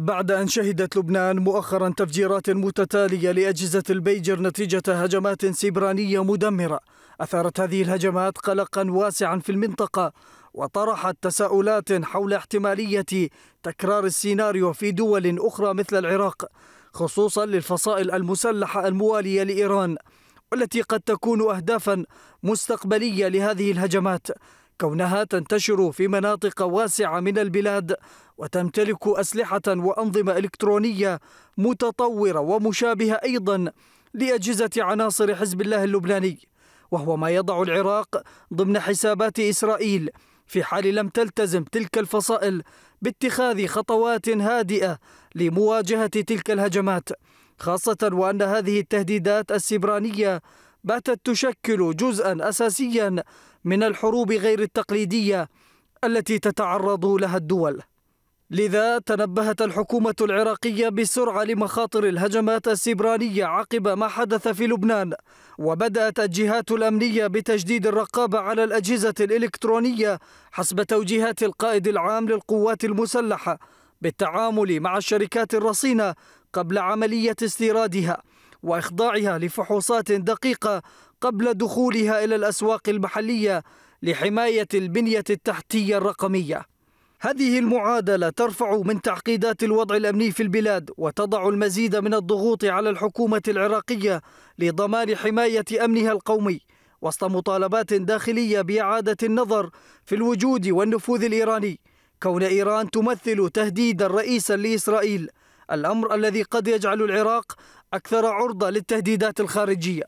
بعد أن شهدت لبنان مؤخرا تفجيرات متتالية لأجهزة البيجر نتيجة هجمات سيبرانية مدمرة أثارت هذه الهجمات قلقا واسعا في المنطقة وطرحت تساؤلات حول احتمالية تكرار السيناريو في دول أخرى مثل العراق خصوصا للفصائل المسلحة الموالية لإيران والتي قد تكون أهدافا مستقبلية لهذه الهجمات كونها تنتشر في مناطق واسعة من البلاد وتمتلك أسلحة وأنظمة إلكترونية متطورة ومشابهة أيضا لأجهزة عناصر حزب الله اللبناني وهو ما يضع العراق ضمن حسابات إسرائيل في حال لم تلتزم تلك الفصائل باتخاذ خطوات هادئة لمواجهة تلك الهجمات خاصة وأن هذه التهديدات السبرانية باتت تشكل جزءا أساسيا من الحروب غير التقليدية التي تتعرض لها الدول لذا تنبهت الحكومة العراقية بسرعة لمخاطر الهجمات السبرانية عقب ما حدث في لبنان وبدأت الجهات الأمنية بتجديد الرقابة على الأجهزة الإلكترونية حسب توجيهات القائد العام للقوات المسلحة بالتعامل مع الشركات الرصينة قبل عملية استيرادها وإخضاعها لفحوصات دقيقة قبل دخولها إلى الأسواق المحلية لحماية البنية التحتية الرقمية هذه المعادلة ترفع من تعقيدات الوضع الأمني في البلاد وتضع المزيد من الضغوط على الحكومة العراقية لضمان حماية أمنها القومي وسط مطالبات داخلية بإعادة النظر في الوجود والنفوذ الإيراني كون إيران تمثل تهديدا رئيسا لإسرائيل الأمر الذي قد يجعل العراق أكثر عرضة للتهديدات الخارجية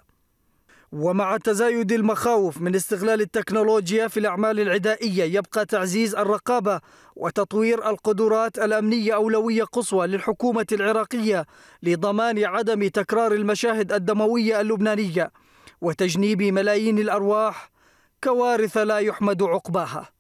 ومع تزايد المخاوف من استغلال التكنولوجيا في الأعمال العدائية يبقى تعزيز الرقابة وتطوير القدرات الأمنية أولوية قصوى للحكومة العراقية لضمان عدم تكرار المشاهد الدموية اللبنانية وتجنيب ملايين الأرواح كوارث لا يحمد عقباها